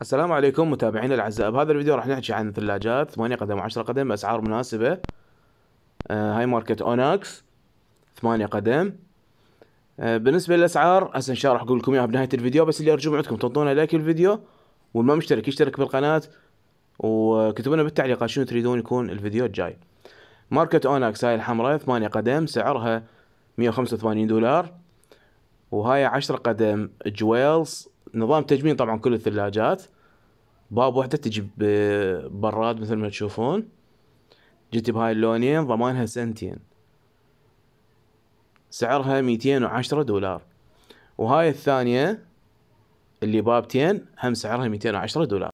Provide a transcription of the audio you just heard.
السلام عليكم متابعينا الاعزاء بهذا الفيديو راح نحكي عن ثلاجات 8 قدم 10 قدم باسعار مناسبه آه هاي ماركة اوناكس 8 قدم آه بالنسبه للاسعار هسه ان شاء الله راح اقول لكم اياها بنهايه الفيديو بس اللي ارجو عندكم تنطونا لايك الفيديو والما مشترك يشترك بالقناه وكتبوا لنا بالتعليقات شنو تريدون يكون الفيديو الجاي ماركة اوناكس هاي الحمراء 8 قدم سعرها 185 دولار وهاي 10 قدم جويلز نظام تجميل طبعا كل الثلاجات باب وحده تجي آه، براد مثل ما تشوفون جت بهاي اللونين ضمانها سنتين سعرها ميتين وعشرة دولار وهاي الثانية اللي بابتين هم سعرها ميتين وعشرة دولار